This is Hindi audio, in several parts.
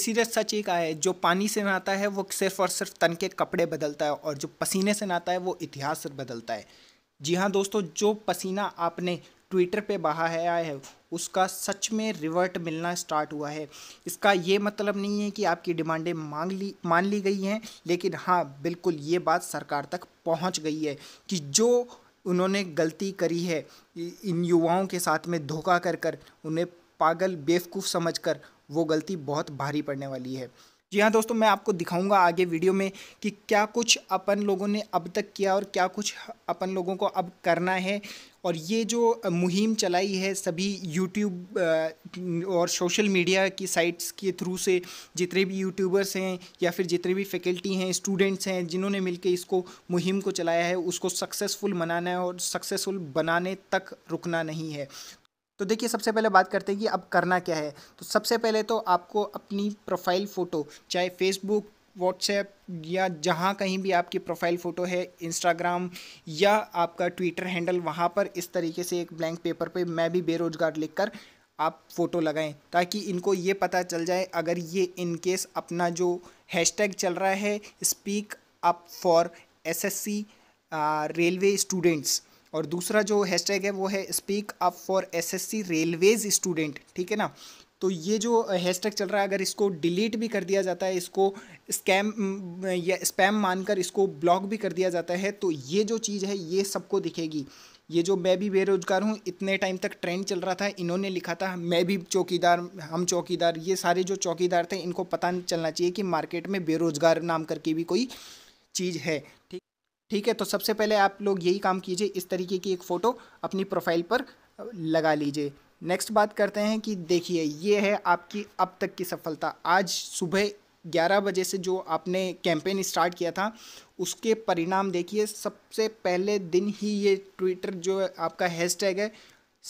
सीरियस सच एक आया है जो पानी से नहाता है वो सिर्फ और सिर्फ तन के कपड़े बदलता है और जो पसीने से नहाता है वो इतिहास बदलता है जी हाँ दोस्तों जो पसीना आपने ट्विटर पे बहाया है उसका सच में रिवर्ट मिलना स्टार्ट हुआ है इसका ये मतलब नहीं है कि आपकी डिमांडें मांग ली मान ली गई हैं लेकिन हाँ बिल्कुल ये बात सरकार तक पहुँच गई है कि जो उन्होंने गलती करी है इन युवाओं के साथ में धोखा कर कर उन्हें पागल बेवकूफ़ समझकर वो गलती बहुत भारी पड़ने वाली है जी हाँ दोस्तों मैं आपको दिखाऊंगा आगे वीडियो में कि क्या कुछ अपन लोगों ने अब तक किया और क्या कुछ अपन लोगों को अब करना है और ये जो मुहिम चलाई है सभी यूट्यूब और सोशल मीडिया की साइट्स के थ्रू से जितने भी यूट्यूबर्स हैं या फिर जितने भी फैकल्टी हैं स्टूडेंट्स हैं जिन्होंने मिलकर इसको मुहिम को चलाया है उसको सक्सेसफुल मनाना है और सक्सेसफुल बनाने तक रुकना नहीं है तो देखिए सबसे पहले बात करते हैं कि अब करना क्या है तो सबसे पहले तो आपको अपनी प्रोफाइल फ़ोटो चाहे फेसबुक व्हाट्सएप या जहाँ कहीं भी आपकी प्रोफाइल फ़ोटो है इंस्टाग्राम या आपका ट्विटर हैंडल वहाँ पर इस तरीके से एक ब्लैंक पेपर पे मैं भी बेरोजगार लिखकर आप फ़ोटो लगाएं ताकि इनको ये पता चल जाए अगर ये इनकेस अपना जो हैशटैग चल रहा है speak up for SSC railway students और दूसरा जो हैशटैग है वो है speak up for SSC railways student ठीक है ना तो ये जो हैशटैग चल रहा है अगर इसको डिलीट भी कर दिया जाता है इसको स्कैम या स्पैम मानकर इसको ब्लॉक भी कर दिया जाता है तो ये जो चीज़ है ये सबको दिखेगी ये जो मैं भी बेरोजगार हूँ इतने टाइम तक ट्रेंड चल रहा था इन्होंने लिखा था मैं भी चौकीदार हम चौकीदार ये सारे जो चौकीदार थे इनको पता चलना चाहिए कि मार्केट में बेरोजगार नाम करके भी कोई चीज़ है ठीक ठीक है तो सबसे पहले आप लोग यही काम कीजिए इस तरीके की एक फ़ोटो अपनी प्रोफाइल पर लगा लीजिए नेक्स्ट बात करते हैं कि देखिए ये है आपकी अब तक की सफलता आज सुबह ग्यारह बजे से जो आपने कैंपेन स्टार्ट किया था उसके परिणाम देखिए सबसे पहले दिन ही ये ट्विटर जो आपका हैशटैग है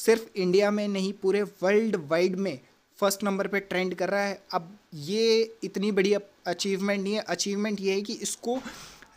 सिर्फ इंडिया में नहीं पूरे वर्ल्ड वाइड में फर्स्ट नंबर पे ट्रेंड कर रहा है अब ये इतनी बड़ी अचीवमेंट नहीं है अचीवमेंट ये है कि इसको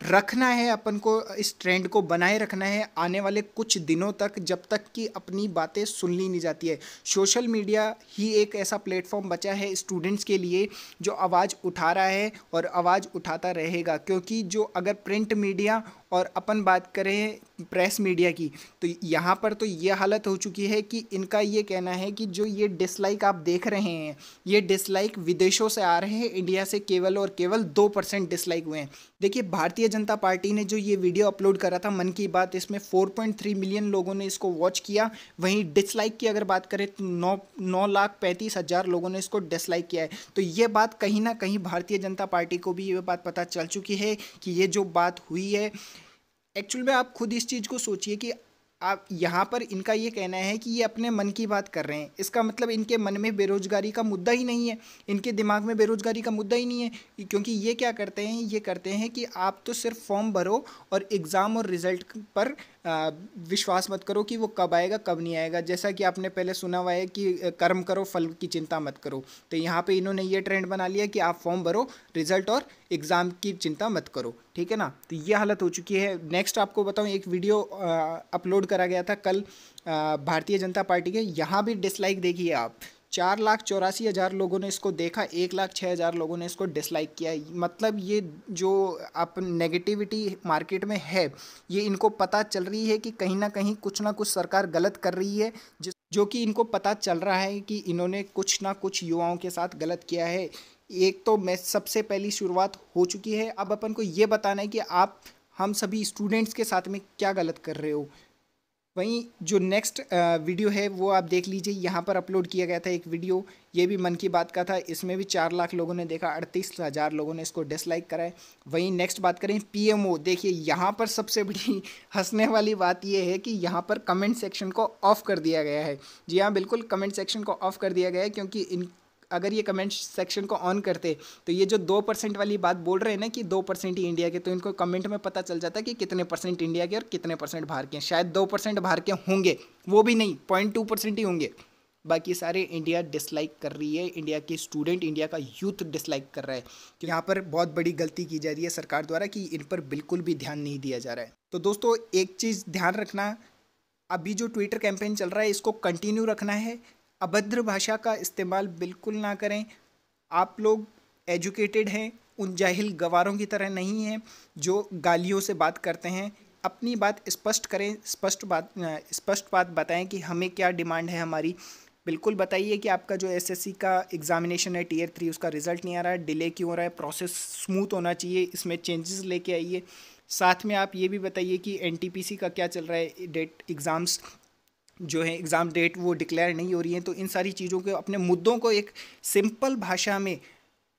रखना है अपन को इस ट्रेंड को बनाए रखना है आने वाले कुछ दिनों तक जब तक कि अपनी बातें सुन ली नहीं जाती है सोशल मीडिया ही एक ऐसा प्लेटफॉर्म बचा है स्टूडेंट्स के लिए जो आवाज़ उठा रहा है और आवाज़ उठाता रहेगा क्योंकि जो अगर प्रिंट मीडिया और अपन बात करें प्रेस मीडिया की तो यहाँ पर तो ये हालत हो चुकी है कि इनका ये कहना है कि जो ये डिसलाइक आप देख रहे हैं ये डिसलाइक विदेशों से आ रहे हैं इंडिया से केवल और केवल दो परसेंट डिसलाइक हुए हैं देखिए भारतीय जनता पार्टी ने जो ये वीडियो अपलोड करा था मन की बात इसमें फोर पॉइंट थ्री मिलियन लोगों ने इसको वॉच किया वहीं डिसलाइक की अगर बात करें तो नौ नौ लाख पैंतीस हज़ार लोगों ने इसको डिसलाइक किया है तो ये बात कहीं ना कहीं भारतीय जनता पार्टी को भी ये बात पता चल चुकी है कि ये जो बात हुई है एक्चुअल में आप खुद इस चीज़ को सोचिए कि आप यहाँ पर इनका ये कहना है कि ये अपने मन की बात कर रहे हैं इसका मतलब इनके मन में बेरोज़गारी का मुद्दा ही नहीं है इनके दिमाग में बेरोज़गारी का मुद्दा ही नहीं है क्योंकि ये क्या करते हैं ये करते हैं कि आप तो सिर्फ फॉर्म भरो और एग्ज़ाम और रिज़ल्ट पर विश्वास मत करो कि वो कब आएगा कब नहीं आएगा जैसा कि आपने पहले सुना हुआ है कि कर्म करो फल की चिंता मत करो तो यहाँ पे इन्होंने ये ट्रेंड बना लिया कि आप फॉर्म भरो रिजल्ट और एग्ज़ाम की चिंता मत करो ठीक है ना तो ये हालत हो चुकी है नेक्स्ट आपको बताऊँ एक वीडियो अपलोड करा गया था कल भारतीय जनता पार्टी के यहाँ भी डिसलाइक देखिए आप चार लाख चौरासी हज़ार लोगों ने इसको देखा एक लाख छः हज़ार लोगों ने इसको डिसलाइक किया मतलब ये जो आप नेगेटिविटी मार्केट में है ये इनको पता चल रही है कि कहीं ना कहीं कुछ ना कुछ सरकार गलत कर रही है जिस जो कि इनको पता चल रहा है कि इन्होंने कुछ ना कुछ युवाओं के साथ गलत किया है एक तो मैं सबसे पहली शुरुआत हो चुकी है अब अपन को ये बताना है कि आप हम सभी स्टूडेंट्स के साथ में क्या गलत कर रहे हो वहीं जो नेक्स्ट वीडियो है वो आप देख लीजिए यहाँ पर अपलोड किया गया था एक वीडियो ये भी मन की बात का था इसमें भी चार लाख लोगों ने देखा अड़तीस हज़ार लोगों ने इसको डिसलाइक करा है वहीं नेक्स्ट बात करें पीएमओ देखिए यहाँ पर सबसे बड़ी हंसने वाली बात ये है कि यहाँ पर कमेंट सेक्शन को ऑफ़ कर दिया गया है जी हाँ बिल्कुल कमेंट सेक्शन को ऑफ़ कर दिया गया है क्योंकि इन अगर ये कमेंट सेक्शन को ऑन करते तो ये जो दो परसेंट वाली बात बोल रहे हैं ना कि दो परसेंट ही इंडिया के तो इनको कमेंट में पता चल जाता कि कितने परसेंट इंडिया के और कितने परसेंट बाहर के हैं शायद दो परसेंट बाहर के होंगे वो भी नहीं पॉइंट टू परसेंट ही होंगे बाकी सारे इंडिया डिसलाइक कर रही है इंडिया के स्टूडेंट इंडिया का यूथ डिसलाइक कर रहा है कि तो यहाँ पर बहुत बड़ी गलती की जा रही है सरकार द्वारा कि इन पर बिल्कुल भी ध्यान नहीं दिया जा रहा है तो दोस्तों एक चीज़ ध्यान रखना अभी जो ट्विटर कैंपेन चल रहा है इसको कंटिन्यू रखना है अभद्र भाषा का इस्तेमाल बिल्कुल ना करें आप लोग एजुकेटेड हैं उन जाहिल गवारों की तरह नहीं हैं जो गालियों से बात करते हैं अपनी बात स्पष्ट करें स्पष्ट बात स्पष्ट बात बताएं कि हमें क्या डिमांड है हमारी बिल्कुल बताइए कि आपका जो एसएससी का एग्ज़ामिनेशन है टीयर थ्री उसका रिज़ल्ट नहीं आ रहा है डिले क्यों हो रहा है प्रोसेस स्मूथ होना चाहिए इसमें चेंजेस लेके आइए साथ में आप ये भी बताइए कि एनटीपीसी का क्या चल रहा है डेट एग्ज़ाम्स जो है एग्ज़ाम डेट वो डिक्लेयर नहीं हो रही है तो इन सारी चीज़ों के अपने मुद्दों को एक सिंपल भाषा में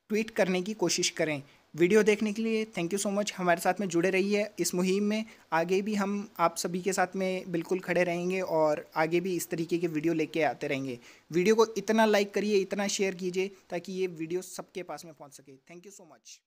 ट्वीट करने की कोशिश करें वीडियो देखने के लिए थैंक यू सो मच हमारे साथ में जुड़े रहिए इस मुहिम में आगे भी हम आप सभी के साथ में बिल्कुल खड़े रहेंगे और आगे भी इस तरीके के वीडियो लेके आते रहेंगे वीडियो को इतना लाइक करिए इतना शेयर कीजिए ताकि ये वीडियो सबके पास में पहुंच सके थैंक यू सो मच